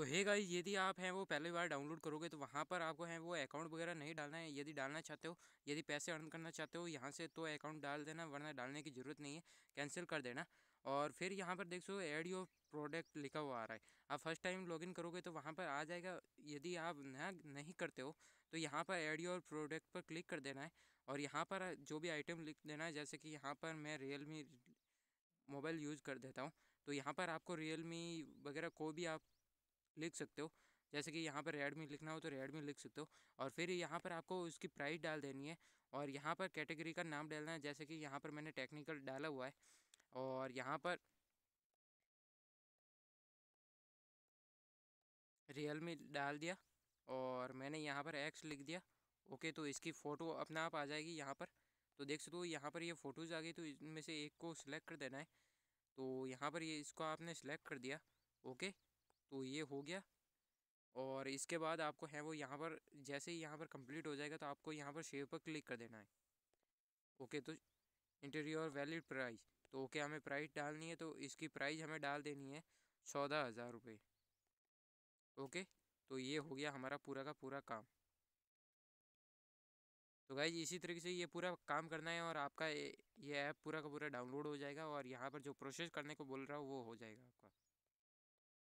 तो hey guys यदि आप हैं वो पहली बार डाउनलोड करोगे तो वहाँ पर आपको है वो अकाउंट वगैरह नहीं डालना है यदि डालना चाहते हो यदि पैसे अर्न करना चाहते हो यहाँ से तो अकाउंट डाल देना वरना डालने की ज़रूरत नहीं है कैंसिल कर देना और फिर यहाँ पर देख सो एड योर प्रोडक्ट लिखा हुआ आ रहा है आप फर्स्ट टाइम लॉगिन करोगे तो वहाँ पर आ जाएगा यदि आप नया नहीं करते हो तो यहाँ पर एड योर प्रोडक्ट पर क्लिक कर देना है और यहाँ पर जो भी आइटम लिख देना है जैसे कि यहाँ पर मैं रियल मी मोबाइल यूज़ कर देता हूँ तो यहाँ पर आपको रियल मी वगैरह कोई भी आप लिख सकते हो जैसे कि यहाँ पर रेडमी लिखना हो तो रेडमी लिख सकते हो और फिर यहाँ पर आपको उसकी प्राइस डाल देनी है और यहाँ पर कैटेगरी का नाम डालना है जैसे कि यहाँ पर मैंने टेक्निकल डाला हुआ है और यहाँ पर रियल मी डाल दिया और मैंने यहाँ पर एक्स लिख दिया ओके तो इसकी फ़ोटो अपना आप आ जाएगी यहाँ पर तो देख सकते हो यहाँ पर ये यह फ़ोटोज़ आ गई तो इनमें से एक को सिलेक्ट कर देना है तो यहाँ पर ये यह इसको आपने सिलेक्ट कर दिया ओके तो ये हो गया और इसके बाद आपको है वो यहाँ पर जैसे ही यहाँ पर कंप्लीट हो जाएगा तो आपको यहाँ पर शेव पर क्लिक कर देना है ओके तो इंटीरियर वैलिड प्राइस तो ओके हमें प्राइस डालनी है तो इसकी प्राइस हमें डाल देनी है चौदह हज़ार रुपये ओके तो ये हो गया हमारा पूरा का पूरा काम तो भाई इसी तरीके से ये पूरा काम करना है और आपका ये ऐप पूरा का पूरा डाउनलोड हो जाएगा और यहाँ पर जो प्रोसेस करने को बोल रहा हूँ वो हो जाएगा आपका